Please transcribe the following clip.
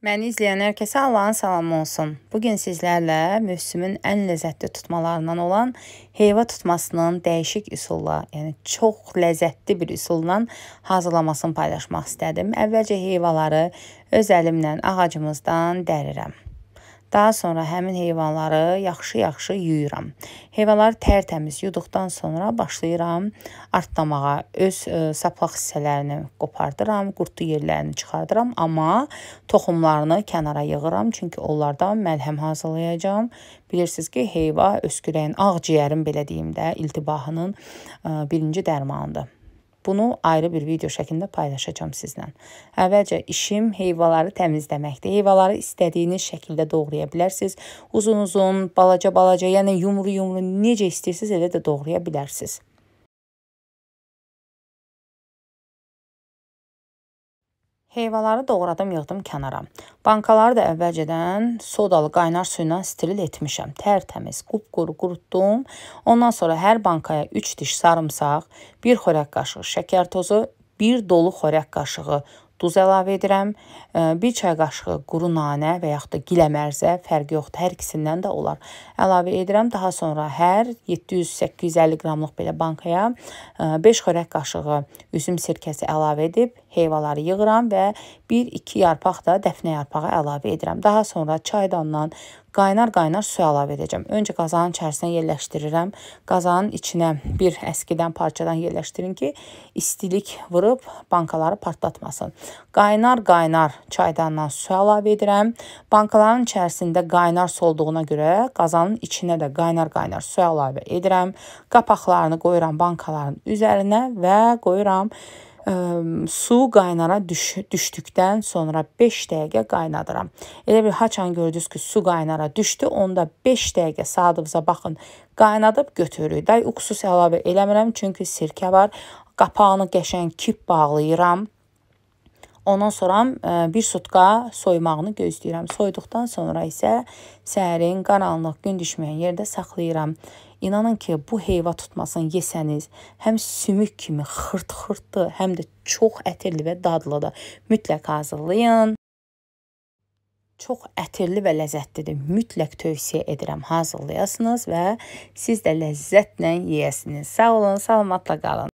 Məni izləyən hər kəsə Allahın salamı olsun. Bu gün sizlərlə mövsümün ən ləzzətli tutmalarından olan heyva tutmasının dəyişik üsulla, yəni çox ləzzətli bir üsulla hazırlamasını paylaşmaq istədim. Əvvəlcə heyvaları öz əlimlə ağacımızdan dərirəm. Daha sonra həmin heyvanları yaxşı-yaxşı yuyuram. Heyvanları tərtəmiz yuduqdan sonra başlayıram artlamağa. Öz ə, e, saplaq hissələrini qopardıram, qurtlu yerlərini çıxardıram, amma toxumlarını kənara yığıram, çünki onlardan məlhəm hazırlayacağam. Bilirsiniz ki, heyva öskürəyin, ağciyərin belə deyim də, iltibahının ə, e, birinci dərmanıdır. Bunu ayrı bir video şəklində paylaşacağam sizlə. Əvvəlcə işim heyvaları təmizləməkdir. Heyvaları istədiyiniz şəkildə doğraya bilərsiniz. Uzun-uzun, balaca-balaca, yəni yumru-yumru necə istəyirsiniz elə də doğraya bilərsiniz. Heyvaları doğradım, yığdım kənara. Bankaları da əvvəlcədən sodalı qaynar suyla steril etmişəm. Tərtəmiz, qupquru qurutdum. Ondan sonra hər bankaya 3 diş sarımsaq, 1 xörək qaşığı şəkər tozu, 1 dolu xörək qaşığı duz əlavə edirəm. Bir çay qaşığı quru nanə və yaxud da giləmərzə, fərqi yoxdur, hər ikisindən də olar. Əlavə edirəm. Daha sonra hər 700-850 qramlıq belə bankaya 5 xörək qaşığı üzüm sirkəsi əlavə edib heyvaları yığıram və 1-2 yarpaq da dəfnə yarpağı əlavə edirəm. Daha sonra çaydandan Qaynar-qaynar su əlavə edəcəm. Öncə qazanın içərisinə yerləşdirirəm. Qazanın içinə bir əskidən parçadan yerləşdirin ki, istilik vurub bankaları partlatmasın. Qaynar-qaynar çaydandan su əlavə edirəm. Bankaların içərisində qaynar su olduğuna görə qazanın içinə də qaynar-qaynar su əlavə edirəm. Qapaqlarını qoyuram bankaların üzərinə və qoyuram Su qaynara düş, düşdükdən sonra 5 dəqiqə qaynadıram. Elə bir haçan gördünüz ki, su qaynara düşdü, onda 5 dəqiqə sadığınıza baxın, qaynadıb götürürük. Day uqsus əlavə eləmirəm, çünki sirkə var. Qapağını qəşəng kip bağlayıram. Ondan sonra e, bir sutka soymağını gözləyirəm. Soyduqdan sonra isə səhərin qaranlıq gün düşməyən yerdə saxlayıram. İnanın ki, bu heyva tutmasını yesəniz, həm sümük kimi xırt-xırtdır, həm də çox ətirli və dadlıdır. Mütləq hazırlayın. Çox ətirli və ləzzətlidir. Mütləq tövsiyə edirəm hazırlayasınız və siz də ləzzətlə yeyəsiniz. Sağ olun, salamatla qalın.